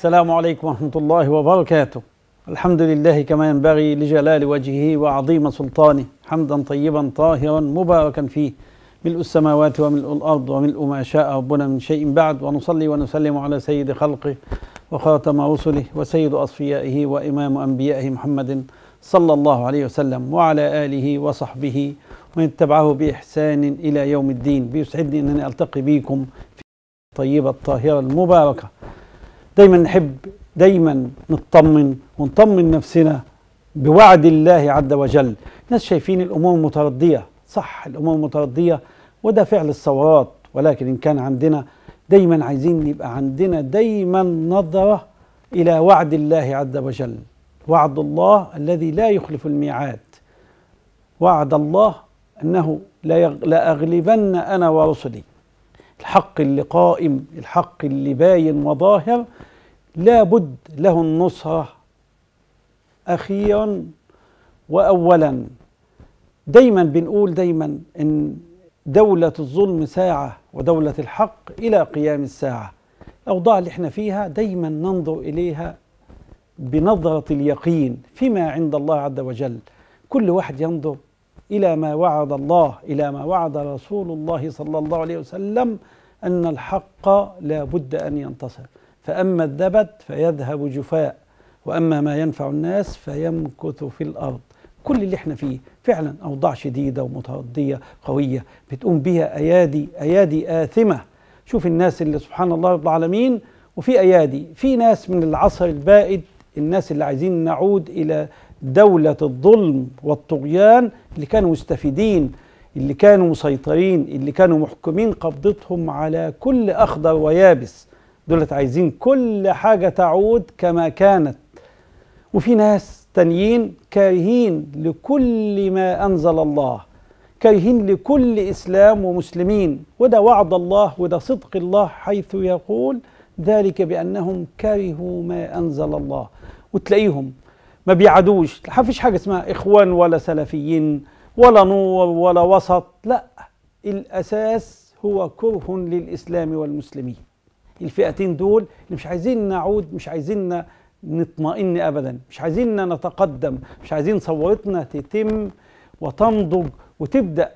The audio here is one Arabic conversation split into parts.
السلام عليكم ورحمة الله وبركاته الحمد لله كما ينبغي لجلال وجهه وعظيم سلطانه حمدا طيبا طاهرا مباركا فيه ملء السماوات وملء الأرض وملء ما شاء ربنا من شيء بعد ونصلي ونسلم على سيد خلقه وخاتم رسله وسيد أصفيائه وإمام أنبيائه محمد صلى الله عليه وسلم وعلى آله وصحبه ومن اتبعه بإحسان إلى يوم الدين بيسعدني أنني ألتقي بكم في الطيبة الطاهرة المباركة دايما نحب دايما نطمن ونطمن نفسنا بوعد الله عز وجل ناس شايفين الأمور متردية صح الأمور متردية وده فعل الثورات ولكن إن كان عندنا دايما عايزين يبقى عندنا دايما نظرة إلى وعد الله عز وجل وعد الله الذي لا يخلف الميعاد وعد الله أنه لا لأغلبن أنا ورسلي الحق اللي قائم الحق اللي باين وظاهر لابد له النصرة أخيرا وأولا دايما بنقول دايما إن دولة الظلم ساعة ودولة الحق إلى قيام الساعة الأوضاع اللي احنا فيها دايما ننظر إليها بنظرة اليقين فيما عند الله عز وجل كل واحد ينظر إلى ما وعد الله إلى ما وعد رسول الله صلى الله عليه وسلم أن الحق لا بد أن ينتصر فأما الدبت فيذهب جفاء وأما ما ينفع الناس فيمكث في الأرض كل اللي احنا فيه فعلا أوضاع شديدة ومتردية قوية بتقوم بها أيادي أيادي آثمة شوف الناس اللي سبحان الله رب العالمين وفي أيادي في ناس من العصر البائد الناس اللي عايزين نعود إلى دولة الظلم والطغيان اللي كانوا مستفيدين اللي كانوا مسيطرين اللي كانوا محكمين قبضتهم على كل أخضر ويابس دولت عايزين كل حاجة تعود كما كانت وفي ناس تانيين كارهين لكل ما أنزل الله كارهين لكل إسلام ومسلمين وده وعد الله وده صدق الله حيث يقول ذلك بأنهم كرهوا ما أنزل الله وتلاقيهم ما بيعادوش ما فيش حاجة اسمها إخوان ولا سلفيين ولا نور ولا وسط لا الأساس هو كره للإسلام والمسلمين الفئتين دول اللي مش عايزين نعود مش عايزين نطمئن ابدا مش عايزين نتقدم مش عايزين ثورتنا تتم وتنضج وتبدا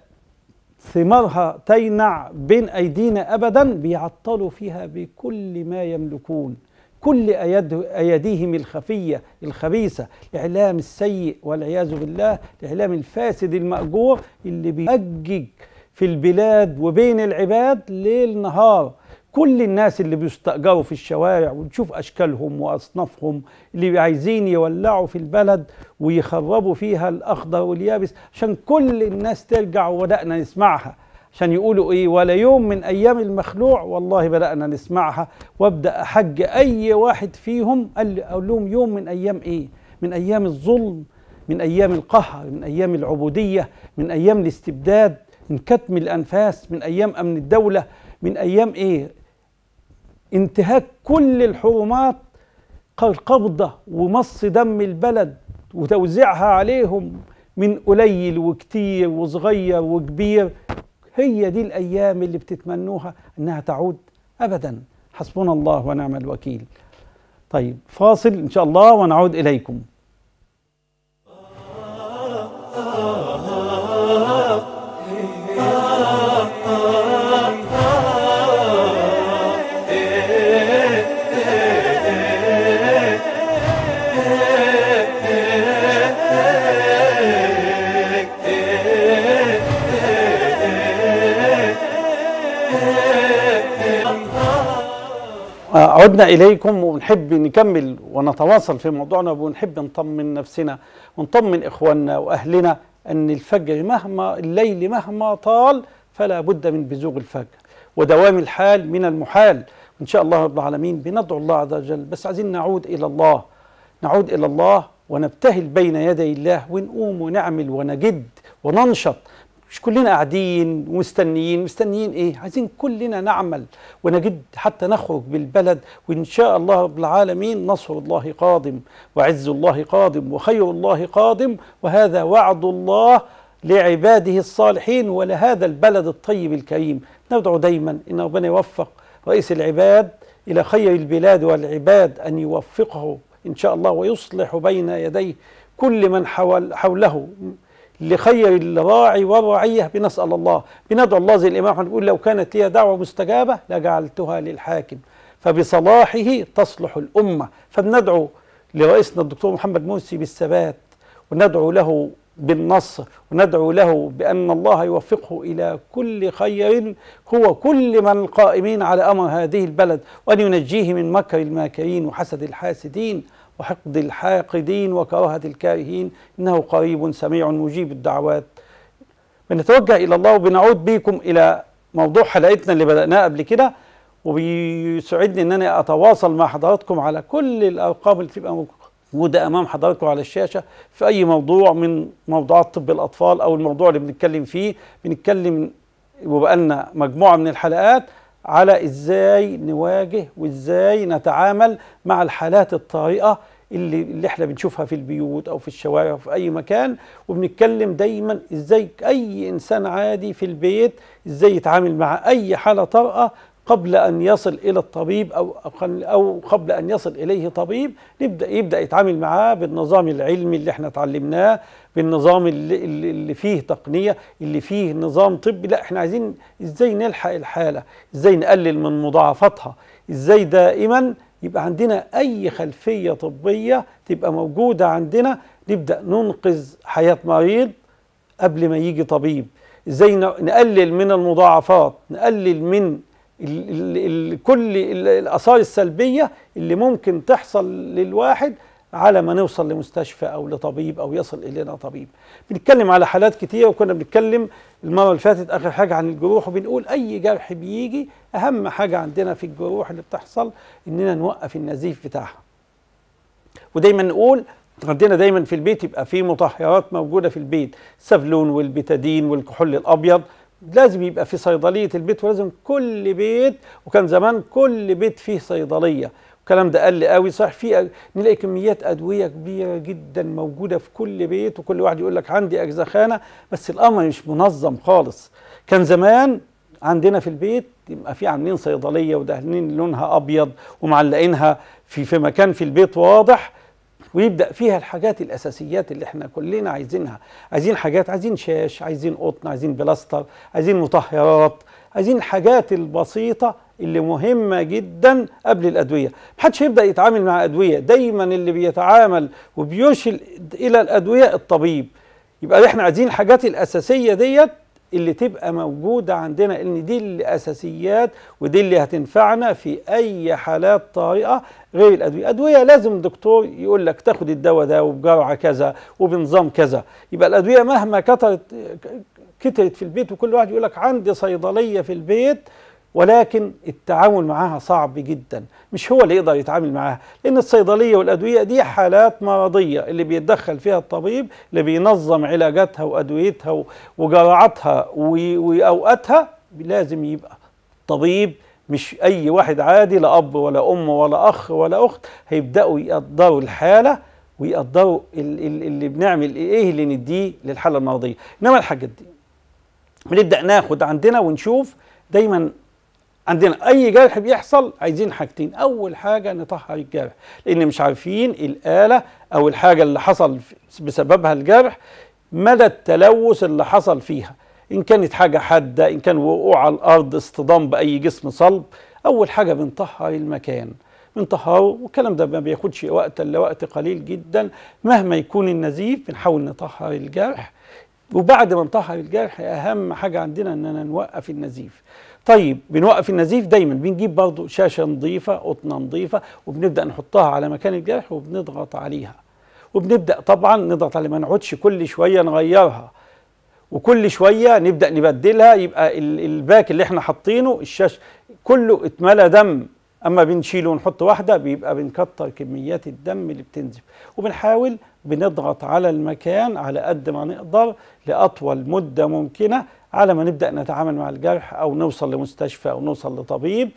ثمارها تينع بين ايدينا ابدا بيعطلوا فيها بكل ما يملكون كل اياديهم الخفيه الخبيثه الاعلام السيء والعياذ بالله الاعلام الفاسد الماجور اللي بيأجج في البلاد وبين العباد ليل نهار كل الناس اللي بيستأجروا في الشوارع ونشوف أشكالهم وأصنافهم اللي عايزين يولعوا في البلد ويخربوا فيها الأخضر واليابس عشان كل الناس ترجع وبدأنا نسمعها عشان يقولوا إيه ولا يوم من أيام المخلوع والله بدأنا نسمعها وأبدأ أحج أي واحد فيهم قال أقول لهم يوم من أيام إيه من أيام الظلم من أيام القهر من أيام العبودية من أيام الاستبداد من كتم الأنفاس من أيام أمن الدولة من أيام إيه انتهاك كل الحرمات القبضة ومص دم البلد وتوزيعها عليهم من قليل وكتير وصغير وكبير هي دي الأيام اللي بتتمنوها أنها تعود أبدا حسبنا الله ونعم الوكيل طيب فاصل إن شاء الله ونعود إليكم آه، عدنا إليكم ونحب نكمل ونتواصل في موضوعنا ونحب نطمن نفسنا ونطمن إخواننا وأهلنا أن الفجر مهما الليل مهما طال فلا بد من بزوغ الفجر ودوام الحال من المحال ان شاء الله رب العالمين بندعو الله عز وجل بس عايزين نعود إلى الله نعود إلى الله ونبتهل بين يدي الله ونقوم ونعمل ونجد وننشط مش كلنا قاعدين ومستنيين مستنيين ايه عايزين كلنا نعمل ونجد حتى نخرج بالبلد وان شاء الله رب العالمين نصر الله قادم وعز الله قادم وخير الله قادم وهذا وعد الله لعباده الصالحين ولهذا البلد الطيب الكريم ندعو دايما ان ربنا يوفق رئيس العباد الى خير البلاد والعباد ان يوفقه ان شاء الله ويصلح بين يديه كل من حول حوله لخير الراعي والرعية بنسأل الله بندعو الله زي الإمام أحمد بيقول لو كانت لي دعوة مستجابة لجعلتها للحاكم فبصلاحه تصلح الأمة فبندعو لرئيسنا الدكتور محمد مرسي بالثبات وندعو له بالنصر وندعو له بأن الله يوفقه إلى كل خير هو كل من القائمين على أمر هذه البلد وأن ينجيه من مكر الماكرين وحسد الحاسدين وحقد الحاقدين وكراهة الكارهين إنه قريب سميع مجيب الدعوات بنتوجه إلى الله وبنعود بكم إلى موضوع حلقتنا اللي بدأناه قبل كده وبيسعدني إن أنا أتواصل مع حضراتكم على كل الأرقام اللي بتبقى موجودة أمام حضراتكم على الشاشة في أي موضوع من موضوعات طب الأطفال أو الموضوع اللي بنتكلم فيه بنتكلم وبقالنا مجموعة من الحلقات على ازاي نواجه وازاي نتعامل مع الحالات الطارئه اللي اللي احنا بنشوفها في البيوت او في الشوارع أو في اي مكان وبنتكلم دايما ازاي اي انسان عادي في البيت ازاي يتعامل مع اي حاله طارئه قبل أن يصل إلى الطبيب أو أو قبل أن يصل إليه طبيب نبدأ يبدأ يتعامل معاه بالنظام العلمي اللي احنا اتعلمناه بالنظام اللي, اللي فيه تقنية اللي فيه نظام طبي لا احنا عايزين ازاي نلحق الحالة ازاي نقلل من مضاعفاتها ازاي دائما يبقى عندنا أي خلفية طبية تبقى موجودة عندنا نبدأ ننقذ حياة مريض قبل ما يجي طبيب ازاي نقلل من المضاعفات نقلل من ال ال كل الاثار السلبيه اللي ممكن تحصل للواحد على ما نوصل لمستشفى او لطبيب او يصل الينا طبيب بنتكلم على حالات كتير وكنا بنتكلم المره اللي فاتت اخر حاجه عن الجروح وبنقول اي جرح بيجي اهم حاجه عندنا في الجروح اللي بتحصل اننا نوقف النزيف بتاعها ودايما نقول عندنا دايما في البيت يبقى في مطهرات موجوده في البيت سافلون والبيتادين والكحول الابيض لازم يبقى في صيدليه البيت ولازم كل بيت وكان زمان كل بيت فيه صيدليه الكلام ده قل قوي صح في نلاقي كميات ادويه كبيره جدا موجوده في كل بيت وكل واحد يقول لك عندي اجزخانه بس الامر مش منظم خالص كان زمان عندنا في البيت يبقى في عاملين صيدليه ودهنين لونها ابيض ومعلقينها في في مكان في البيت واضح ويبدا فيها الحاجات الاساسيات اللي احنا كلنا عايزينها عايزين حاجات عايزين شاش عايزين قطن عايزين بلاستر عايزين مطهرات عايزين الحاجات البسيطه اللي مهمة جدا قبل الأدوية محدش يبدأ يتعامل مع أدوية دايما اللي بيتعامل وبيشل إلى الأدوية الطبيب يبقى احنا عايزين الحاجات الأساسية ديت اللي تبقى موجودة عندنا ان دي الأساسيات ودي اللي هتنفعنا في أي حالات طارئة غير الأدوية أدوية لازم دكتور يقول لك تاخد الدواء ده وبجرعة كذا وبنظام كذا يبقى الأدوية مهما كترت كترت في البيت وكل واحد يقول لك عندي صيدلية في البيت ولكن التعامل معها صعب جدا مش هو اللي يقدر يتعامل معها لان الصيدليه والادويه دي حالات مرضيه اللي بيتدخل فيها الطبيب اللي بينظم علاجاتها وادويتها وجرعاتها واوقاتها لازم يبقى طبيب مش اي واحد عادي لا اب ولا ام ولا اخ ولا اخت هيبداوا يقدروا الحاله ويقدروا اللي بنعمل ايه اللي نديه للحاله المرضيه انما الحاجات دي بنبدا ناخد عندنا ونشوف دايما عندنا اي جرح بيحصل عايزين حاجتين اول حاجه نطهر الجرح لان مش عارفين الاله او الحاجه اللي حصل بسببها الجرح مدى التلوث اللي حصل فيها ان كانت حاجه حاده ان كان وقوع على الارض اصطدام باي جسم صلب اول حاجه بنطهر المكان بنطهره والكلام ده ما بياخدش وقت الا وقت قليل جدا مهما يكون النزيف بنحاول نطهر الجرح وبعد ما نطهر الجرح اهم حاجه عندنا اننا نوقف النزيف طيب بنوقف النزيف دايما بنجيب برضو شاشه نظيفه قطنه نظيفه وبنبدا نحطها على مكان الجرح وبنضغط عليها وبنبدا طبعا نضغط عليها ما نقعدش كل شويه نغيرها وكل شويه نبدا نبدلها يبقى الباك اللي احنا حاطينه الشاشه كله اتملى دم اما بنشيله ونحط واحده بيبقى بنكتر كميات الدم اللي بتنزف وبنحاول بنضغط على المكان على قد ما نقدر لاطول مده ممكنه على ما نبدأ نتعامل مع الجرح أو نوصل لمستشفى أو نوصل لطبيب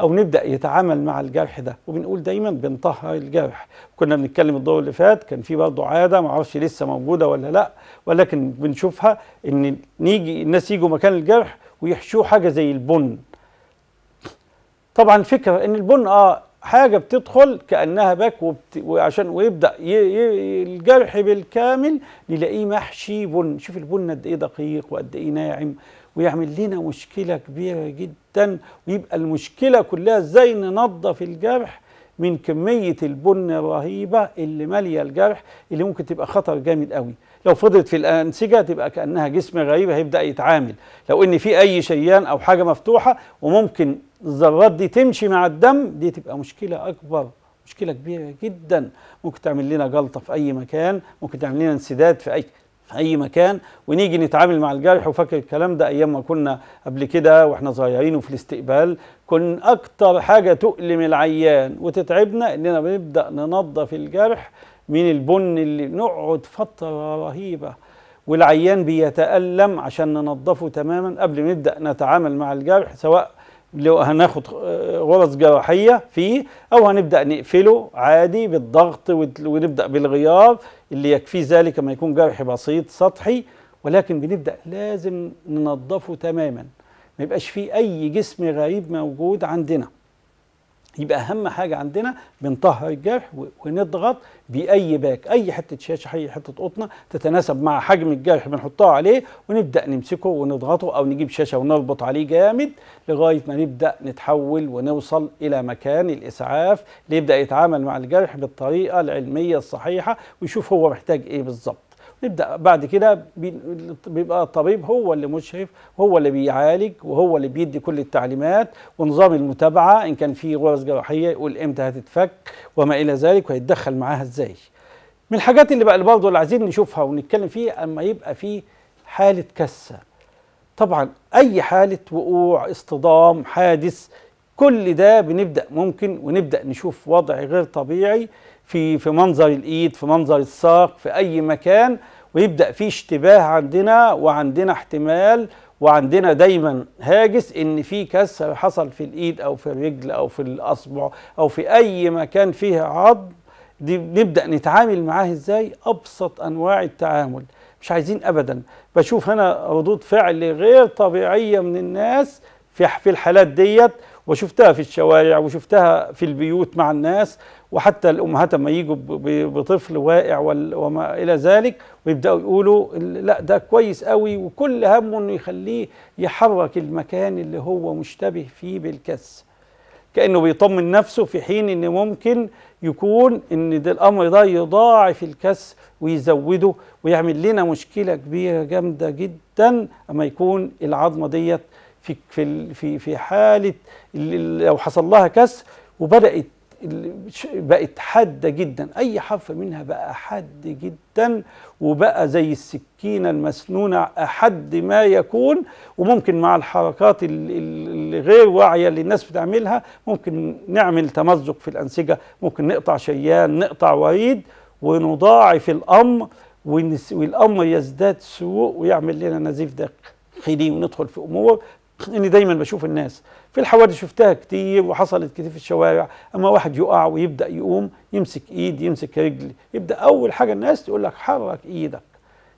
أو نبدأ يتعامل مع الجرح ده وبنقول دايما بنطهر الجرح كنا بنتكلم الدور اللي فات كان في برضه عادة معرفش لسه موجودة ولا لأ ولكن بنشوفها إن نيجي الناس يجوا مكان الجرح ويحشوه حاجة زي البن طبعا الفكرة إن البن آه حاجه بتدخل كانها باك وبت... وعشان ويبدا ي... ي... الجرح بالكامل نلاقيه محشي بن شوف البن قد ايه دقيق وقد ايه ناعم ويعمل لنا مشكله كبيره جدا ويبقى المشكله كلها ازاي ننظف الجرح من كميه البن الرهيبه اللي ماليه الجرح اللي ممكن تبقى خطر جامد قوي لو فضلت في الأنسجة تبقى كأنها جسم غريب هيبدأ يتعامل لو إن في أي شيان أو حاجة مفتوحة وممكن الذرات دي تمشي مع الدم دي تبقى مشكلة أكبر مشكلة كبيرة جدا ممكن تعمل لنا جلطة في أي مكان ممكن تعمل لنا انسداد في أي في اي مكان ونيجي نتعامل مع الجرح وفاكر الكلام ده ايام ما كنا قبل كده واحنا صغيرين وفي الاستقبال كن اكتر حاجه تؤلم العيان وتتعبنا اننا بنبدا ننظف الجرح من البن اللي نقعد فتره رهيبه والعيان بيتألم عشان ننظفه تماما قبل ما نبدأ نتعامل مع الجرح سواء لو هناخد آه، غرز جراحية فيه أو هنبدأ نقفله عادي بالضغط ونبدأ بالغيار اللي يكفيه ذلك ما يكون جرح بسيط سطحي ولكن بنبدأ لازم ننظفه تماما ما يبقاش فيه أي جسم غريب موجود عندنا يبقى اهم حاجه عندنا بنطهر الجرح ونضغط باي باك اي حته شاشه اي حته قطنه تتناسب مع حجم الجرح بنحطها عليه ونبدا نمسكه ونضغطه او نجيب شاشه ونربط عليه جامد لغايه ما نبدا نتحول ونوصل الى مكان الاسعاف ليبدا يتعامل مع الجرح بالطريقه العلميه الصحيحه ويشوف هو محتاج ايه بالظبط نبدا بعد كده بيبقى الطبيب هو اللي مشرف هو اللي بيعالج وهو اللي بيدي كل التعليمات ونظام المتابعه ان كان في غرز جراحيه يقول امتى هتتفك وما الى ذلك وهيتدخل معاها ازاي من الحاجات اللي بقى برضه اللي عايزين نشوفها ونتكلم فيها اما يبقى في حاله كسه طبعا اي حاله وقوع اصطدام حادث كل ده بنبدا ممكن ونبدا نشوف وضع غير طبيعي في في منظر الايد في منظر الساق في اي مكان ويبدا في اشتباه عندنا وعندنا احتمال وعندنا دايما هاجس ان في كسر حصل في الايد او في الرجل او في الاصبع او في اي مكان فيه عظم دي بنبدا نتعامل معاه ازاي ابسط انواع التعامل مش عايزين ابدا بشوف هنا ردود فعل غير طبيعيه من الناس في في الحالات ديت وشفتها في الشوارع وشفتها في البيوت مع الناس وحتى الامهات لما يجوا بطفل واقع وما الى ذلك ويبداوا يقولوا لا ده كويس قوي وكل همه انه يخليه يحرك المكان اللي هو مشتبه فيه بالكس كانه بيطمن نفسه في حين ان ممكن يكون ان ده الامر ده يضاعف الكس ويزوده ويعمل لنا مشكله كبيره جامده جدا اما يكون العظمه ديت في في في في حاله لو حصل لها كسر وبدات بقت حاده جدا اي حرف منها بقى حاد جدا وبقى زي السكينه المسنونه احد ما يكون وممكن مع الحركات الغير واعيه اللي الناس بتعملها ممكن نعمل تمزق في الانسجه ممكن نقطع شيان نقطع وريد ونضاعف الامر والامر يزداد سوء ويعمل لنا نزيف داخلي وندخل في امور اني دايما بشوف الناس في الحوادث شفتها كتير وحصلت كتير في الشوارع اما واحد يقع ويبدا يقوم يمسك ايد يمسك رجل يبدا اول حاجه الناس تقول لك حرك ايدك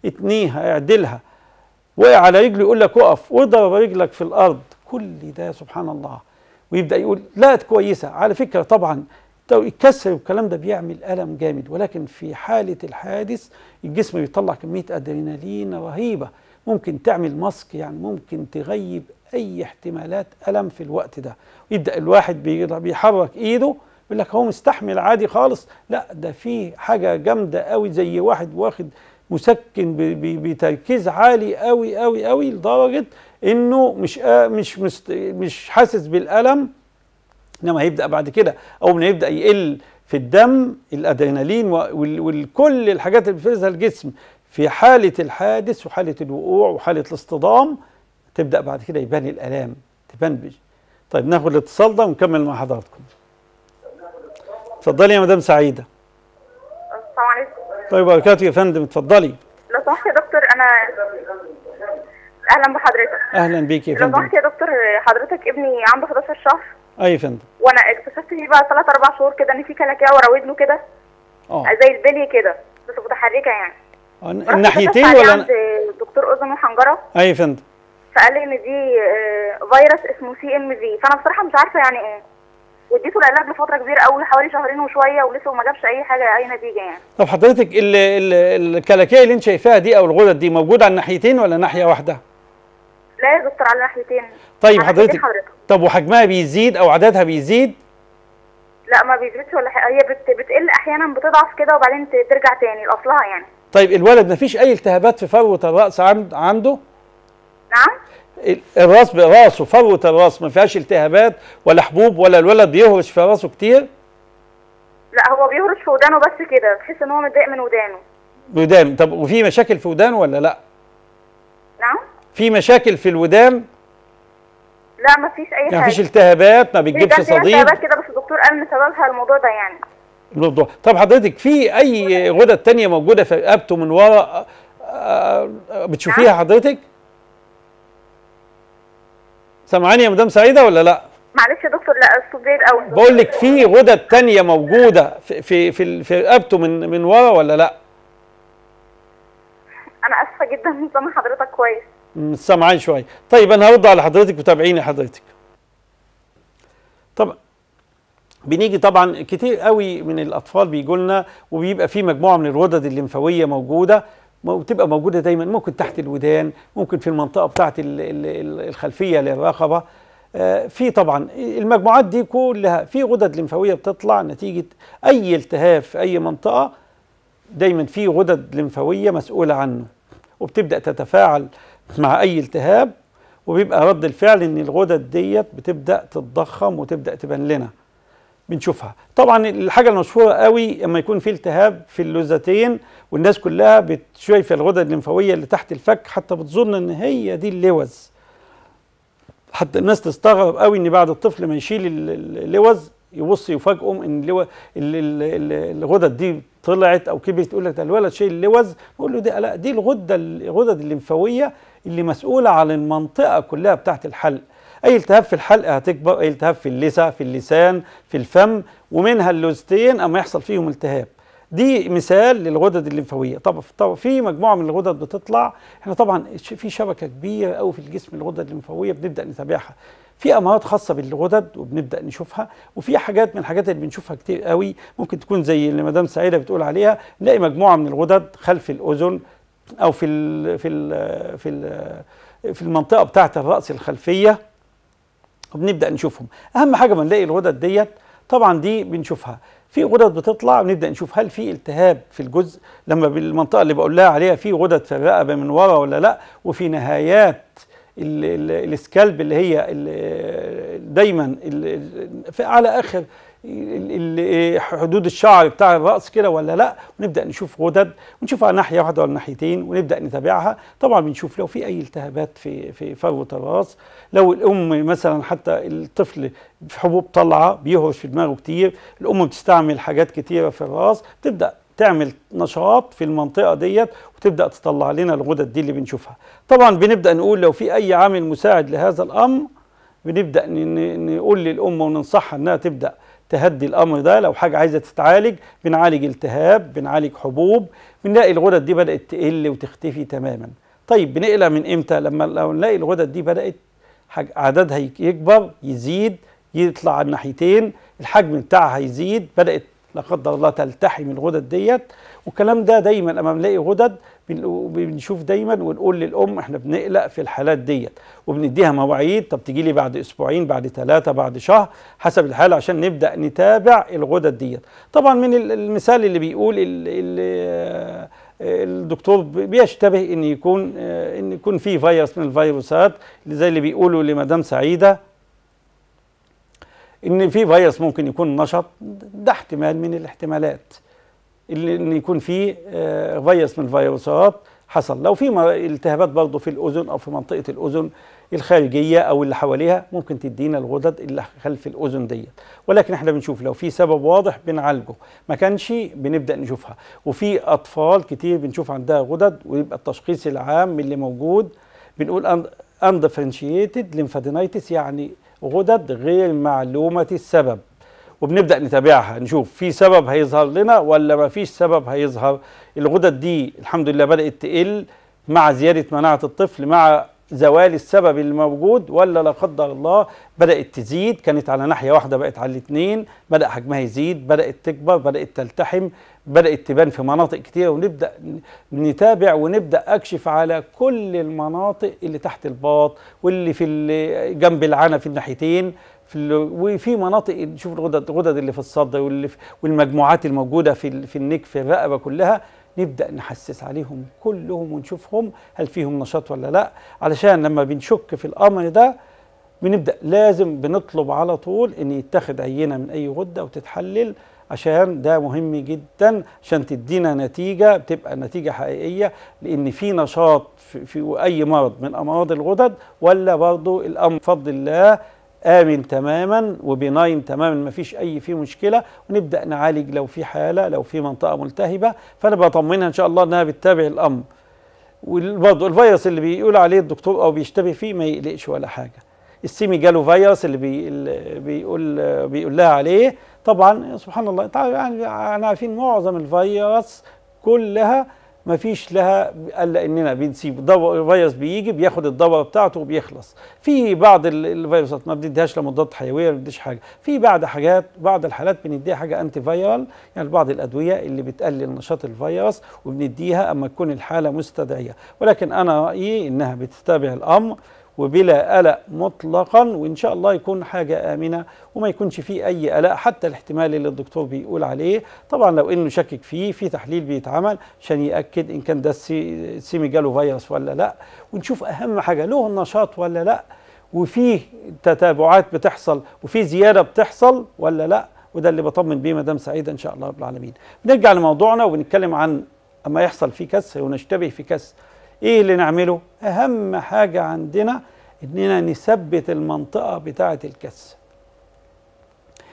اتنيها اعدلها وقع على رجله يقول لك اقف واضرب رجلك في الارض كل ده سبحان الله ويبدا يقول لا كويسه على فكره طبعا الكسر والكلام ده بيعمل الم جامد ولكن في حاله الحادث الجسم بيطلع كميه ادرينالين رهيبه ممكن تعمل ماسك يعني ممكن تغيب اي احتمالات الم في الوقت ده يبدا الواحد بيحرك ايده يقول لك هو مستحمل عادي خالص لا ده في حاجه جامده قوي زي واحد واخد مسكن بتركيز عالي قوي قوي قوي لدرجه انه مش آه مش مست مش حاسس بالالم انما هيبدا بعد كده اول ما يبدا يقل في الدم الادرينالين وكل الحاجات اللي بيفرزها الجسم في حاله الحادث وحاله الوقوع وحاله الاصطدام تبدا بعد كده يبان الالام تبان طيب ناخد الاتصال ده ونكمل مع حضراتكم اتفضلي يا مدام سعيده السلام عليكم طيب وبركاته يا فندم اتفضلي لو سمحت يا دكتور انا اهلا بحضرتك اهلا بيك يا فندم لو سمحت يا دكتور حضرتك ابني عنده 11 شهر اي فندم وانا اكتشفت فيه بقى 3 4 شهور كده ان في كلاكيع ورا ودنه كده اه زي البلي كده بس متحركه يعني الناحيتين آه، ولا عند دكتور اذن وحنجره اي فندم فقال لي ان دي آه، فيروس اسمه سي ام في فانا بصراحه مش عارفه يعني ايه واديته العلاج لفتره كبيره قوي حوالي شهرين وشويه ولسه ما جابش اي حاجه اي نتيجه يعني طب حضرتك الكلاكيه اللي انت شايفاها دي او الغدد دي موجوده على الناحيتين ولا ناحيه واحده؟ لا يا دكتور على الناحيتين طيب حضرتك, طب وحجمها بيزيد او عددها بيزيد؟ لا ما بيزيدش ولا هي بت... بتقل احيانا بتضعف كده وبعدين ترجع تاني لاصلها يعني طيب الولد ما فيش اي التهابات في فروه الراس عند... عنده؟ نعم الراس براسه فروه الراس ما فيهاش التهابات ولا حبوب ولا الولد يهرش في راسه كتير لا هو بيهرش في ودانه بس كده بحيث ان هو متضايق من ودانه ودانه طب وفي مشاكل في ودانه ولا لا نعم في مشاكل في الودان لا ما فيش اي حاجه يعني ما فيش التهابات ما بتجيبش صديد التهابات كده بس الدكتور قال ان سببها الموضوع ده يعني الموضوع طب حضرتك في اي غدد تانية موجوده في رقبته من ورا آه، آه، آه، بتشوفيها نعم. حضرتك سامعاني يا مدام سعيده ولا لا معلش يا دكتور لا الصوت زي الاول بقول لك في غدد تانية موجوده في في في, رقبته من من ورا ولا لا انا اسفه جدا مش سامع حضرتك كويس مش سامعان شويه طيب انا هرد على حضرتك وتابعيني حضرتك طب بنيجي طبعا كتير قوي من الاطفال بيجوا لنا وبيبقى في مجموعه من الغدد الليمفاويه موجوده وبتبقى موجوده دايما ممكن تحت الودان ممكن في المنطقه بتاعه الخلفيه للرقبه آه، في طبعا المجموعات دي كلها في غدد لمفاويه بتطلع نتيجه اي التهاب في اي منطقه دايما في غدد لمفاويه مسؤوله عنه وبتبدا تتفاعل مع اي التهاب وبيبقى رد الفعل ان الغدد ديت بتبدا تتضخم وتبدا تبان لنا بنشوفها طبعا الحاجه المشهوره قوي اما يكون في التهاب في اللوزتين والناس كلها شايفه الغدد الليمفاويه اللي تحت الفك حتى بتظن ان هي دي اللوز حتى الناس تستغرب قوي ان بعد الطفل ما يشيل اللوز يبص يفاجئهم ان الغدد دي طلعت او كبرت تقول لك ده الولد شايل اللوز نقول له دي لا دي الغده الغدد الليمفاويه اللي مسؤوله عن المنطقه كلها بتاعه الحلق اي التهاب في الحلق هتكبر اي التهاب في اللثه في اللسان في الفم ومنها اللوزتين اما يحصل فيهم التهاب دي مثال للغدد الليمفاويه طب في مجموعه من الغدد بتطلع احنا طبعا في شبكه كبيره قوي في الجسم الغدد الليمفاويه بنبدا نتابعها في امراض خاصه بالغدد وبنبدا نشوفها وفي حاجات من الحاجات اللي بنشوفها كتير قوي ممكن تكون زي اللي مدام سعيده بتقول عليها نلاقي مجموعه من الغدد خلف الاذن او في الـ في الـ في الـ في المنطقه بتاعه الراس الخلفيه وبنبدا نشوفهم اهم حاجه بنلاقي الغدد ديت طبعا دي بنشوفها في غدد بتطلع بنبدا نشوف هل في التهاب في الجزء لما بالمنطقه اللي بقول لها عليها في غدد في الرقبه من ورا ولا لا وفي نهايات السكالب اللي هي دايما على اخر إيه، حدود الشعر بتاع الراس كده ولا لا ونبدا نشوف غدد ونشوفها ناحيه واحده ولا ناحيتين ونبدا نتابعها طبعا بنشوف لو في اي التهابات في في فروه الراس لو الام مثلا حتى الطفل في حبوب طالعه بيهرش في دماغه كتير الام بتستعمل حاجات كتيره في الراس بتبدا تعمل نشاط في المنطقه ديت وتبدا تطلع لنا الغدد دي اللي بنشوفها طبعا بنبدا نقول لو في اي عامل مساعد لهذا الامر بنبدا نقول للام وننصحها انها تبدا تهدي الامر ده لو حاجه عايزه تتعالج بنعالج التهاب بنعالج حبوب بنلاقي الغدد دي بدات تقل وتختفي تماما طيب بنقلق من امتى لما لو نلاقي الغدد دي بدات عددها يكبر يزيد يطلع على الناحيتين الحجم بتاعها يزيد بدات لا قدر الله تلتحم الغدد ديت والكلام ده دايما اما بنلاقي غدد بنشوف دايما ونقول للام احنا بنقلق في الحالات ديت وبنديها مواعيد طب تجي لي بعد اسبوعين بعد ثلاثه بعد شهر حسب الحاله عشان نبدا نتابع الغدد ديت طبعا من المثال اللي بيقول ال ال آه، الدكتور بيشتبه ان يكون آه، ان يكون في فيروس من الفيروسات زي اللي بيقولوا لمدام سعيده ان في فيروس ممكن يكون نشط ده احتمال من الاحتمالات اللي ان يكون فيه آه، فيروس من الفيروسات حصل لو في التهابات برضه في الاذن او في منطقه الاذن الخارجيه او اللي حواليها ممكن تدينا الغدد اللي خلف الاذن ديت ولكن احنا بنشوف لو في سبب واضح بنعالجه ما كانش بنبدا نشوفها وفي اطفال كتير بنشوف عندها غدد ويبقى التشخيص العام اللي موجود بنقول اندفرنشيتد ليمفادينايتس يعني غدد غير معلومه السبب وبنبدا نتابعها نشوف في سبب هيظهر لنا ولا ما فيش سبب هيظهر الغدد دي الحمد لله بدات تقل مع زياده مناعه الطفل مع زوال السبب الموجود ولا لا قدر الله بدات تزيد كانت على ناحيه واحده بقت على الاثنين بدا حجمها يزيد بدات تكبر بدات تلتحم بدات تبان في مناطق كتير ونبدا نتابع ونبدا اكشف على كل المناطق اللي تحت الباط واللي في جنب العنى في الناحيتين في وفي مناطق شوف الغدد الغدد اللي في الصدر واللي في والمجموعات الموجوده في في النك في الرقبه كلها نبدا نحسس عليهم كلهم ونشوفهم هل فيهم نشاط ولا لا علشان لما بنشك في الامر ده بنبدا لازم بنطلب على طول ان يتاخد عينه من اي غده وتتحلل عشان ده مهم جدا عشان تدينا نتيجه بتبقى نتيجه حقيقيه لان في نشاط في, في اي مرض من امراض الغدد ولا برضه الامر بفضل الله آمن تماما وبناين تماما ما فيش أي فيه مشكلة ونبدأ نعالج لو في حالة لو في منطقة ملتهبة فأنا بطمنها إن شاء الله إنها بتتابع الأمر وبرضه الفيروس اللي بيقول عليه الدكتور أو بيشتبه فيه ما يقلقش ولا حاجة السيمي جاله فيروس اللي بي بيقول بيقول لها عليه طبعا سبحان الله يعني،, يعني عارفين معظم الفيروس كلها ما فيش لها الا اننا بنسيب فيروس بيجي بياخد الدواء بتاعته وبيخلص في بعض الفيروسات ما بنديهاش لمضادات حيويه ما بنديش حاجه في بعض حاجات بعض الحالات بنديها حاجه انتي فيرال يعني بعض الادويه اللي بتقلل نشاط الفيروس وبنديها اما تكون الحاله مستدعيه ولكن انا رايي انها بتتابع الامر وبلا قلق مطلقا وان شاء الله يكون حاجه امنه وما يكونش فيه اي قلق حتى الاحتمال اللي الدكتور بيقول عليه طبعا لو انه شكك فيه في تحليل بيتعمل عشان ياكد ان كان ده السيمي جالو فيروس ولا لا ونشوف اهم حاجه له النشاط ولا لا وفيه تتابعات بتحصل وفي زياده بتحصل ولا لا وده اللي بطمن بيه مدام سعيده ان شاء الله رب العالمين. بنرجع لموضوعنا وبنتكلم عن اما يحصل في كسر ونشتبه في كسر ايه اللي نعمله اهم حاجة عندنا اننا نثبت المنطقة بتاعة الكس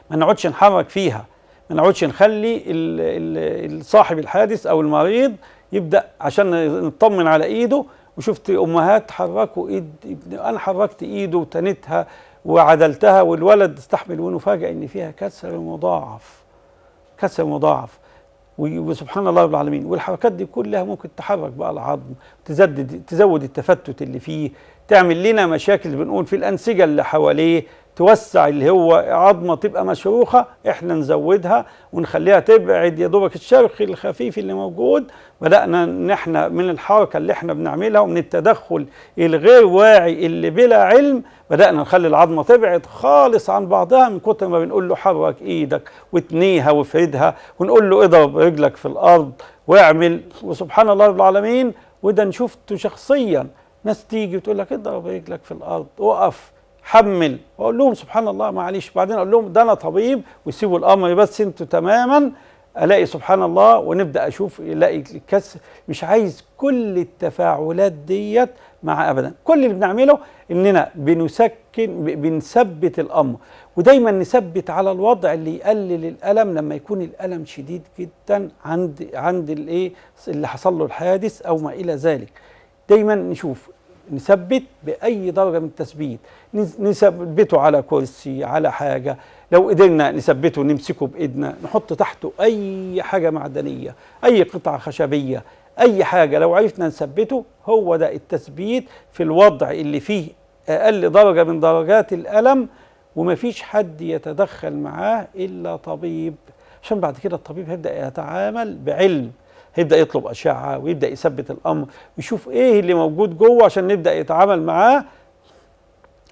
ما نقعدش نحرك فيها ما نقعدش نخلي صاحب الحادث او المريض يبدا عشان نطمن على ايده وشفت امهات حركوا ايد انا حركت ايده وتنتها وعدلتها والولد استحمل ونفاجئ ان فيها كسر مضاعف كسر مضاعف وسبحان الله رب العالمين والحركات دي كلها ممكن تحرك بقى العظم تزدد تزود التفتت اللي فيه تعمل لنا مشاكل بنقول في الأنسجة اللي حواليه توسع اللي هو عظمه تبقى مشروخه احنا نزودها ونخليها تبعد يا دوبك الشرخ الخفيف اللي موجود بدانا ان احنا من الحركه اللي احنا بنعملها ومن التدخل الغير واعي اللي بلا علم بدانا نخلي العظمه تبعد خالص عن بعضها من كتر ما بنقول له حرك ايدك واتنيها وافردها ونقول له اضرب رجلك في الارض واعمل وسبحان الله رب العالمين وده شفته شخصيا ناس تيجي وتقول لك اضرب رجلك في الارض وقف حمل واقول لهم سبحان الله معلش بعدين اقول لهم ده انا طبيب ويسيبوا الامر بس انتوا تماما الاقي سبحان الله ونبدا اشوف الاقي الكسر مش عايز كل التفاعلات ديت مع ابدا كل اللي بنعمله اننا بنسكن بنثبت الامر ودايما نثبت على الوضع اللي يقلل الالم لما يكون الالم شديد جدا عند عند الايه اللي حصل له الحادث او ما الى ذلك دايما نشوف نثبت باي درجه من التثبيت نثبته على كرسي على حاجه لو قدرنا نثبته نمسكه بايدنا نحط تحته اي حاجه معدنيه اي قطعه خشبيه اي حاجه لو عرفنا نثبته هو ده التثبيت في الوضع اللي فيه اقل درجه من درجات الالم ومفيش حد يتدخل معاه الا طبيب عشان بعد كده الطبيب هيبدا يتعامل بعلم هيبدا يطلب اشعه ويبدا يثبت الامر ويشوف ايه اللي موجود جوه عشان نبدا يتعامل معاه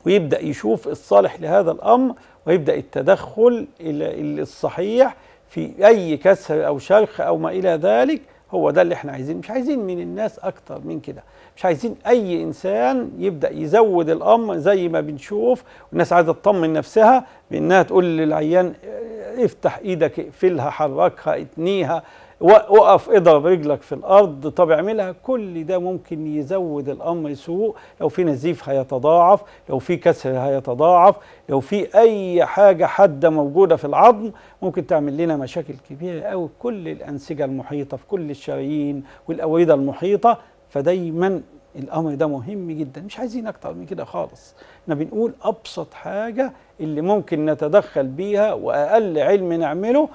ويبدا يشوف الصالح لهذا الامر ويبدا التدخل الصحيح في اي كسر او شرخ او ما الى ذلك هو ده اللي احنا عايزينه مش عايزين من الناس اكتر من كده مش عايزين اي انسان يبدا يزود الامر زي ما بنشوف الناس عايزه تطمن نفسها بانها تقول للعيان آه، افتح ايدك اقفلها حركها اتنيها وقف اضرب رجلك في الارض طب اعملها كل ده ممكن يزود الامر سوء لو في نزيف هيتضاعف لو في كسر هيتضاعف لو في اي حاجه حاده موجوده في العظم ممكن تعمل لنا مشاكل كبيره قوي كل الانسجه المحيطه في كل الشرايين والاورده المحيطه فدايما الامر ده مهم جدا مش عايزين اكتر من كده خالص احنا بنقول ابسط حاجه اللي ممكن نتدخل بيها واقل علم نعمله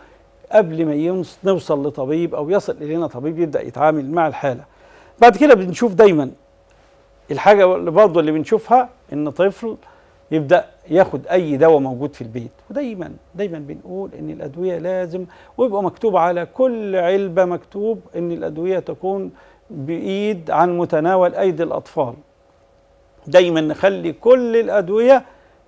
قبل ما نوصل لطبيب او يصل الينا طبيب يبدا يتعامل مع الحاله بعد كده بنشوف دايما الحاجه اللي برضه اللي بنشوفها ان طفل يبدا ياخد اي دواء موجود في البيت ودايما دايما بنقول ان الادويه لازم ويبقى مكتوب على كل علبه مكتوب ان الادويه تكون بايد عن متناول ايدي الاطفال دايما نخلي كل الادويه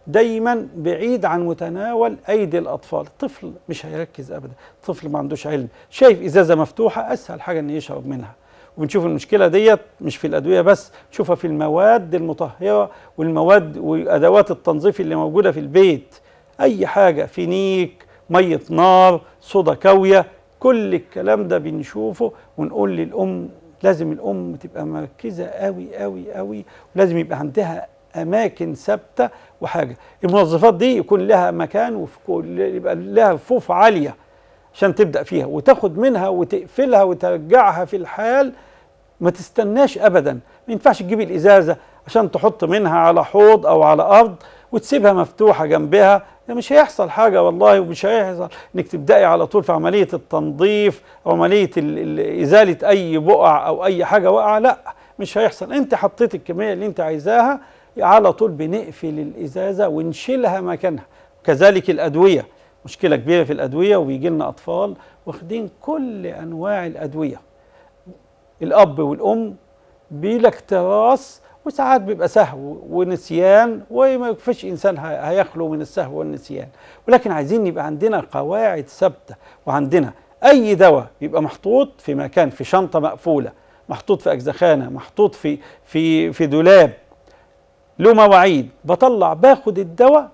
دايما بعيد عن متناول ايدي الاطفال الطفل مش هيركز ابدا طفل ما عندوش علم شايف ازازه مفتوحه اسهل حاجه ان يشرب منها وبنشوف المشكله ديت مش في الادويه بس نشوفها في المواد المطهره والمواد وادوات التنظيف اللي موجوده في البيت اي حاجه فينيك ميه نار صودا كاويه كل الكلام ده بنشوفه ونقول للام لازم الام تبقى مركزه قوي قوي قوي ولازم يبقى عندها اماكن ثابته وحاجه المنظفات دي يكون لها مكان وفي كل يبقى لها فوف عاليه عشان تبدا فيها وتاخد منها وتقفلها وترجعها في الحال ما تستناش ابدا ما ينفعش تجيب الازازه عشان تحط منها على حوض او على ارض وتسيبها مفتوحه جنبها ده مش هيحصل حاجه والله ومش هيحصل انك تبداي على طول في عمليه التنظيف او عمليه ازاله اي بقع او اي حاجه واقعه لا مش هيحصل انت حطيت الكميه اللي انت عايزاها على طول بنقفل الازازه ونشيلها مكانها كذلك الادويه مشكله كبيره في الادويه وبيجي لنا اطفال واخدين كل انواع الادويه الاب والام تراس وساعات بيبقى سهو ونسيان وما فيش انسان هيخلو من السهو والنسيان ولكن عايزين يبقى عندنا قواعد ثابته وعندنا اي دواء يبقى محطوط في مكان في شنطه مقفوله محطوط في اجزخانه محطوط في في في دولاب له مواعيد بطلع باخد الدواء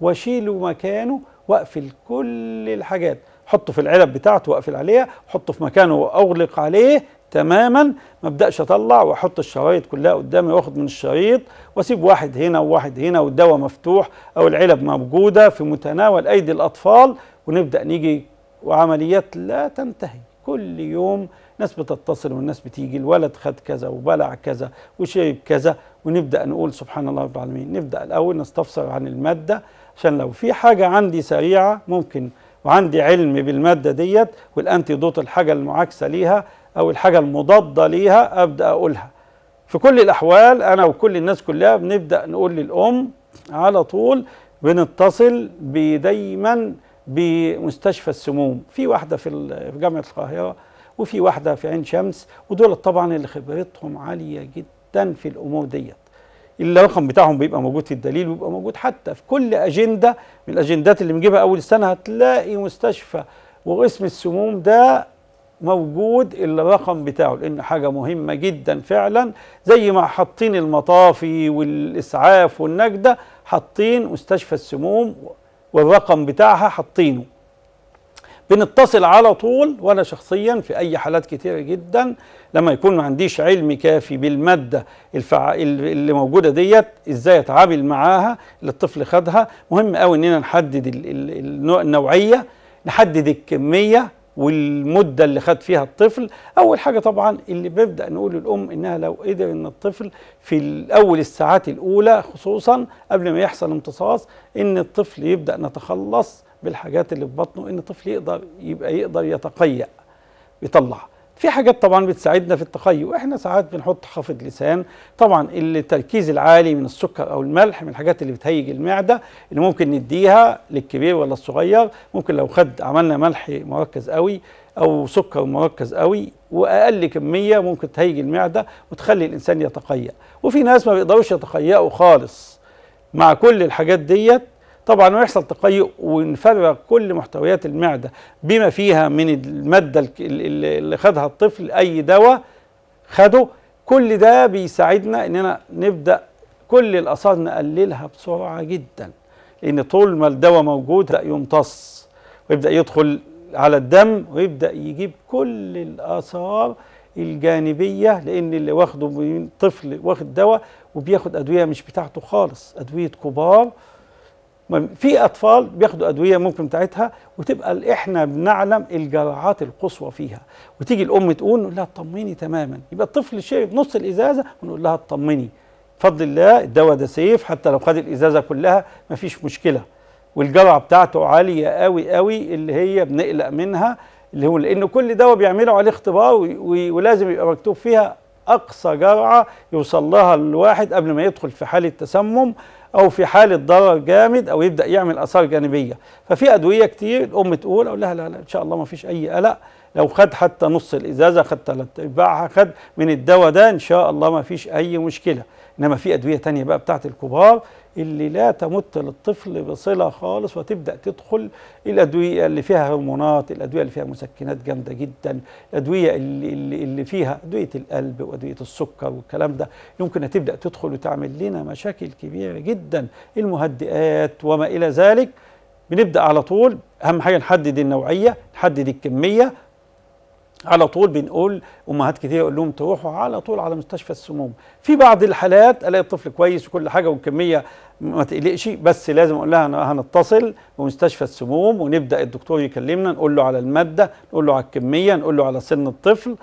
واشيله مكانه واقفل كل الحاجات حطه في العلب بتاعته واقفل عليها حطه في مكانه واغلق عليه تماما ما ابداش اطلع واحط الشرايط كلها قدامي واخد من الشريط واسيب واحد هنا وواحد هنا والدواء مفتوح او العلب موجوده في متناول ايدي الاطفال ونبدا نيجي وعمليات لا تنتهي كل يوم ناس بتتصل والناس بتيجي الولد خد كذا وبلع كذا وشرب كذا ونبدا نقول سبحان الله رب العالمين نبدا الاول نستفسر عن الماده عشان لو في حاجه عندي سريعه ممكن وعندي علم بالماده ديت والانتي دوت الحاجه المعاكسه ليها او الحاجه المضاده ليها ابدا اقولها في كل الاحوال انا وكل الناس كلها بنبدا نقول للام على طول بنتصل بدايما بمستشفى السموم في واحده في جامعه القاهره وفي واحده في عين شمس ودول طبعا اللي خبرتهم عاليه جدا في الامور ديت الرقم بتاعهم بيبقى موجود في الدليل وبيبقى موجود حتى في كل اجنده من الاجندات اللي بنجيبها اول سنه هتلاقي مستشفى وقسم السموم ده موجود الرقم بتاعه لان حاجه مهمه جدا فعلا زي ما حاطين المطافي والاسعاف والنجده حاطين مستشفى السموم والرقم بتاعها حاطينه بنتصل على طول وانا شخصيا في اي حالات كتيره جدا لما يكون ما عنديش علم كافي بالماده الفع... اللي موجوده ديت ازاي اتعامل معاها اللي الطفل خدها مهم قوي اننا نحدد النوعيه نحدد الكميه والمدة اللي خد فيها الطفل أول حاجة طبعا اللي بيبدأ نقول للأم إنها لو قدر إن الطفل في أول الساعات الأولى خصوصا قبل ما يحصل امتصاص إن الطفل يبدأ نتخلص بالحاجات اللي في بطنه إن الطفل يقدر يبقى يقدر يتقيأ يطلع في حاجات طبعا بتساعدنا في التقيؤ احنا ساعات بنحط خافض لسان طبعا التركيز العالي من السكر او الملح من الحاجات اللي بتهيج المعده اللي ممكن نديها للكبير ولا الصغير ممكن لو خد عملنا ملح مركز قوي او سكر مركز قوي واقل كميه ممكن تهيج المعده وتخلي الانسان يتقيأ وفي ناس ما بيقدروش يتقيأوا خالص مع كل الحاجات ديت طبعا ويحصل تقيؤ ونفرغ كل محتويات المعده بما فيها من الماده اللي خدها الطفل اي دواء خده كل ده بيساعدنا اننا نبدا كل الاثار نقللها بسرعه جدا لان طول ما الدواء موجود يمتص ويبدا يدخل على الدم ويبدا يجيب كل الاثار الجانبيه لان اللي واخده طفل واخد دواء وبياخد ادويه مش بتاعته خالص ادويه كبار في اطفال بياخدوا ادويه ممكن بتاعتها وتبقى احنا بنعلم الجرعات القصوى فيها وتيجي الام تقول نقول لها اطمني تماما يبقى الطفل شايف نص الازازه ونقول لها اطمني بفضل الله الدواء ده سيف حتى لو خد الازازه كلها مفيش مشكله والجرعه بتاعته عاليه قوي قوي اللي هي بنقلق منها اللي هو لان كل دواء بيعملوا عليه اختبار ولازم يبقى مكتوب فيها اقصى جرعه يوصل لها الواحد قبل ما يدخل في حاله تسمم او في حاله ضرر جامد او يبدا يعمل اثار جانبيه ففي ادويه كتير الام تقول اقول لها لا لا ان شاء الله ما فيش اي قلق لو خد حتى نص الازازه خد ثلاث ارباعها خد من الدواء ده ان شاء الله ما فيش اي مشكله انما في ادويه تانية بقى بتاعت الكبار اللي لا تمت للطفل بصله خالص وتبدا تدخل الادويه اللي فيها هرمونات، الادويه اللي فيها مسكنات جامده جدا، الادويه اللي, اللي, اللي فيها ادويه القلب وادويه السكر والكلام ده يمكن تبدا تدخل وتعمل لنا مشاكل كبيره جدا، المهدئات وما الى ذلك بنبدا على طول اهم حاجه نحدد النوعيه، نحدد الكميه، على طول بنقول امهات كتير اقول لهم تروحوا على طول على مستشفى السموم في بعض الحالات الاقي الطفل كويس وكل حاجه والكميه ما تقلقش بس لازم اقول لها هنتصل بمستشفى السموم ونبدا الدكتور يكلمنا نقول له على الماده نقول له على الكميه نقول له على سن الطفل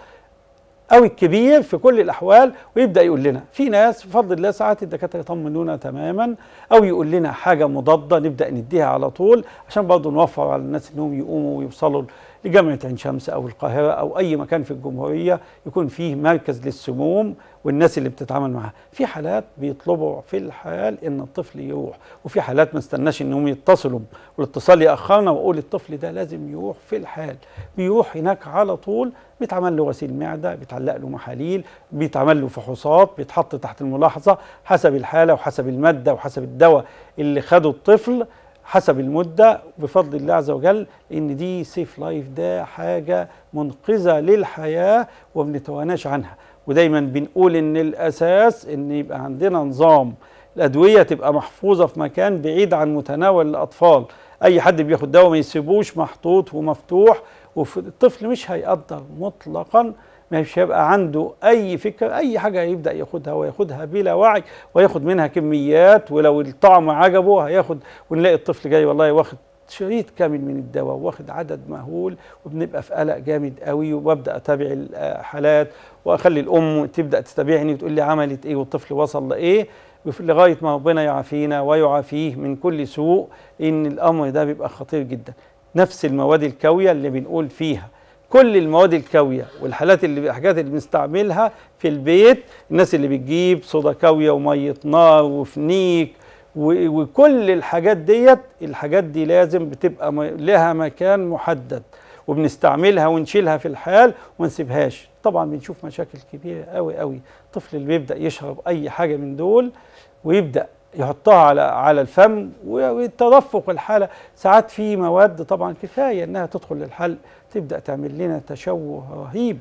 او الكبير في كل الاحوال ويبدا يقول لنا في ناس بفضل الله ساعات الدكاتره يطمنونا تماما او يقول لنا حاجه مضاده نبدا نديها على طول عشان برضه نوفر على الناس انهم يقوموا ويوصلوا لجامعة عين شمس أو القاهرة أو أي مكان في الجمهورية يكون فيه مركز للسموم والناس اللي بتتعامل معها في حالات بيطلبوا في الحال ان الطفل يروح وفي حالات ما استناش انهم يتصلوا والاتصال ياخرنا واقول الطفل ده لازم يروح في الحال بيروح هناك على طول بيتعمل له غسيل معده بيتعلق له محاليل بيتعمل له فحوصات بيتحط تحت الملاحظه حسب الحاله وحسب الماده وحسب الدواء اللي خده الطفل حسب المدة بفضل الله عز وجل إن دي سيف لايف ده حاجة منقذة للحياة وما بنتواناش عنها ودايما بنقول إن الأساس إن يبقى عندنا نظام الأدوية تبقى محفوظة في مكان بعيد عن متناول الأطفال أي حد بياخد دواء ما يسيبوش محطوط ومفتوح والطفل مش هيقدر مطلقا مش هيبقى عنده اي فكره اي حاجه يبدا ياخدها وياخدها بلا وعي وياخد منها كميات ولو الطعم عجبه هياخد ونلاقي الطفل جاي والله واخد شريط كامل من الدواء واخد عدد مهول وبنبقى في قلق جامد قوي وببدا اتابع الحالات آه، واخلي الام تبدا تتابعني وتقول لي عملت ايه والطفل وصل لايه لغايه ما ربنا يعافينا ويعافيه من كل سوء ان الامر ده بيبقى خطير جدا نفس المواد الكاويه اللي بنقول فيها كل المواد الكاويه والحالات اللي الحاجات اللي بنستعملها في البيت الناس اللي بتجيب صودا كاويه وميه نار وفنيك وكل الحاجات ديت الحاجات دي لازم بتبقى لها مكان محدد وبنستعملها ونشيلها في الحال وما نسيبهاش طبعا بنشوف مشاكل كبيره قوي قوي طفل اللي بيبدا يشرب اي حاجه من دول ويبدا يحطها على على الفم وتدفق الحاله ساعات في مواد طبعا كفايه انها تدخل للحلق تبدا تعمل لنا تشوه رهيب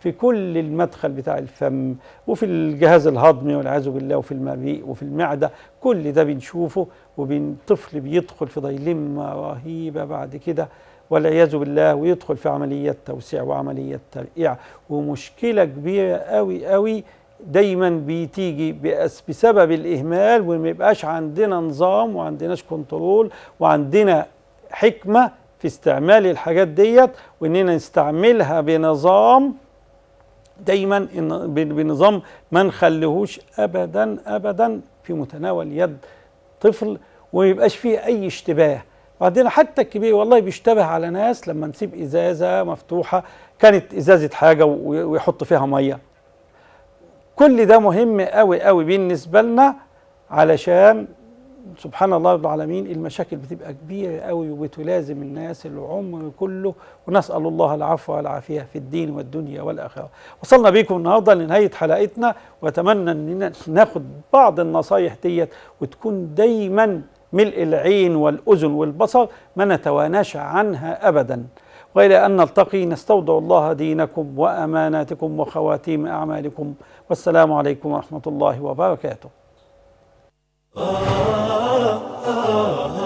في كل المدخل بتاع الفم وفي الجهاز الهضمي والعياذ بالله وفي المريء وفي المعده كل ده بنشوفه وبالطفل بيدخل في ضيلمه رهيبه بعد كده والعياذ بالله ويدخل في عمليات توسيع وعمليات ترقيع ومشكله كبيره قوي قوي دايما بتيجي بسبب الاهمال وما يبقاش عندنا نظام وعندناش كنترول وعندنا حكمه في استعمال الحاجات ديت واننا نستعملها بنظام دايما بنظام ما نخليهوش ابدا ابدا في متناول يد طفل وما يبقاش فيه اي اشتباه بعدين حتى الكبير والله بيشتبه على ناس لما نسيب ازازه مفتوحه كانت ازازه حاجه ويحط فيها ميه كل ده مهم قوي قوي بالنسبة لنا علشان سبحان الله رب العالمين المشاكل بتبقى كبيرة قوي وبتلازم الناس العمر كله ونسأل الله العفو والعافية في الدين والدنيا والآخرة وصلنا بيكم النهاردة لنهاية حلقتنا وأتمنى أن ناخد بعض النصايح ديت وتكون دايما ملء العين والأذن والبصر ما نتواناش عنها أبداً وإلى أن نلتقي نستودع الله دينكم وأماناتكم وخواتيم أعمالكم والسلام عليكم ورحمة الله وبركاته